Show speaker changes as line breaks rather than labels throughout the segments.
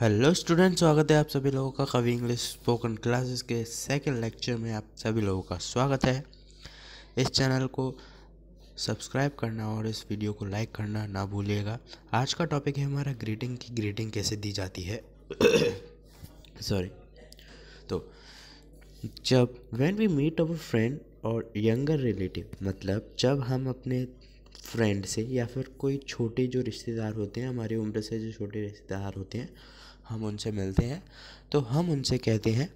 hello student स्वागत है आप सभी लोगों का कवि इंग्लिश स्पोकन क्लासेस के सेकंड लेक्चर में आप सभी लोगों का स्वागत है इस चैनल को सब्सक्राइब करना और इस वीडियो को लाइक करना ना भूलिएगा आज का टॉपिक है हमारा ग्रीटिंग की ग्रीटिंग कैसे दी जाती है सॉरी तो जब when we meet our friend और यंगर रिलेटिव मतलब जब हम अपने फ्रेंड से या फिर कोई छोटे जो रिश्तेदार होते हैं हमारी उम्र से जो छोटे रिश्तेदार होते हैं हम उनसे मिलते हैं तो हम उनसे कहते हैं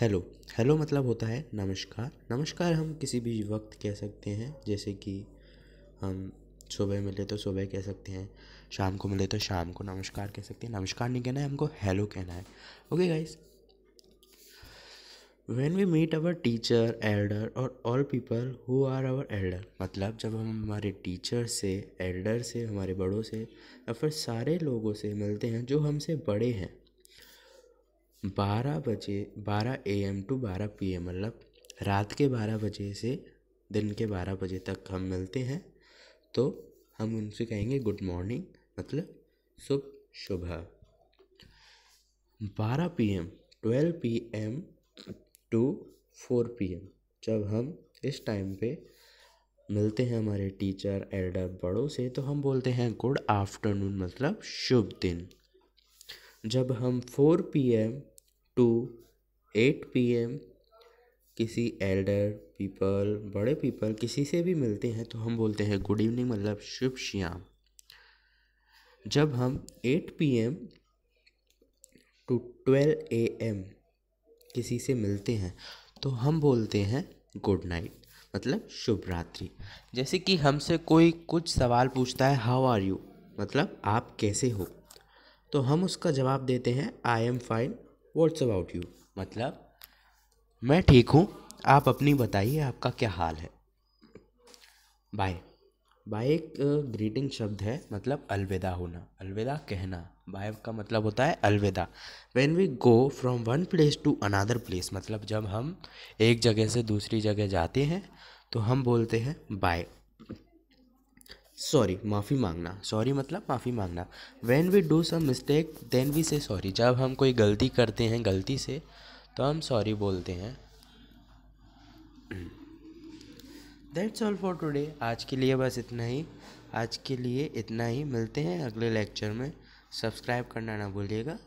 हेलो हेलो मतलब होता है नमस्कार नमस्कार हम किसी भी वक्त कह सकते हैं जैसे कि हम सुबह मिले तो सुबह कह सकते हैं शाम को मिले तो शाम को नमस्कार कह सकते हैं नमस्कार नहीं कहना है हमको हेलो कहना है okay guys when we meet our teacher elder और all people who are our elder मतलब जब हम हमारे टीचर से एल्डर से हमारे बड़ों से या फिर सारे लोगों से मिलते हैं जो हमसे बड़े हैं बारह बजे बारह ए एम टू बारह पी एम मतलब रात के बारह बजे से दिन के बारह बजे तक हम मिलते हैं तो हम उनसे कहेंगे गुड मॉर्निंग मतलब शुभ शुभ बारह P M twelve P M to four P M जब हम इस टाइम पे मिलते हैं हमारे टीचर एल्डर बड़ों से तो हम बोलते हैं गुड आफ्टरनून मतलब शुभ दिन जब हम four P M to eight P M किसी एल्डर पीपल बड़े पीपल किसी से भी मिलते हैं तो हम बोलते हैं गुड इवनिंग मतलब शुभ श्याम जब हम eight P M to twelve A M किसी से मिलते हैं तो हम बोलते हैं गुड नाइट मतलब शुभ रात्रि जैसे कि हमसे कोई कुछ सवाल पूछता है हाउ आर यू मतलब आप कैसे हो तो हम उसका जवाब देते हैं I am fine what's about you मतलब मैं ठीक हूँ आप अपनी बताइए आपका क्या हाल है बाय बाय एक ग्रीटिंग शब्द है मतलब अलविदा होना अलविदा कहना बाय का मतलब होता है अलविदा when we go from one place to another place मतलब जब हम एक जगह से दूसरी जगह जाते हैं तो हम बोलते हैं बाय सॉरी माफ़ी मांगना सॉरी मतलब माफ़ी मांगना when we do some mistake then we say sorry जब हम कोई गलती करते हैं गलती से तो हम सॉरी बोलते हैं दैट्स ऑल फॉर टुडे आज के लिए बस इतना ही आज के लिए इतना ही मिलते हैं अगले लेक्चर में सब्सक्राइब करना ना भूलिएगा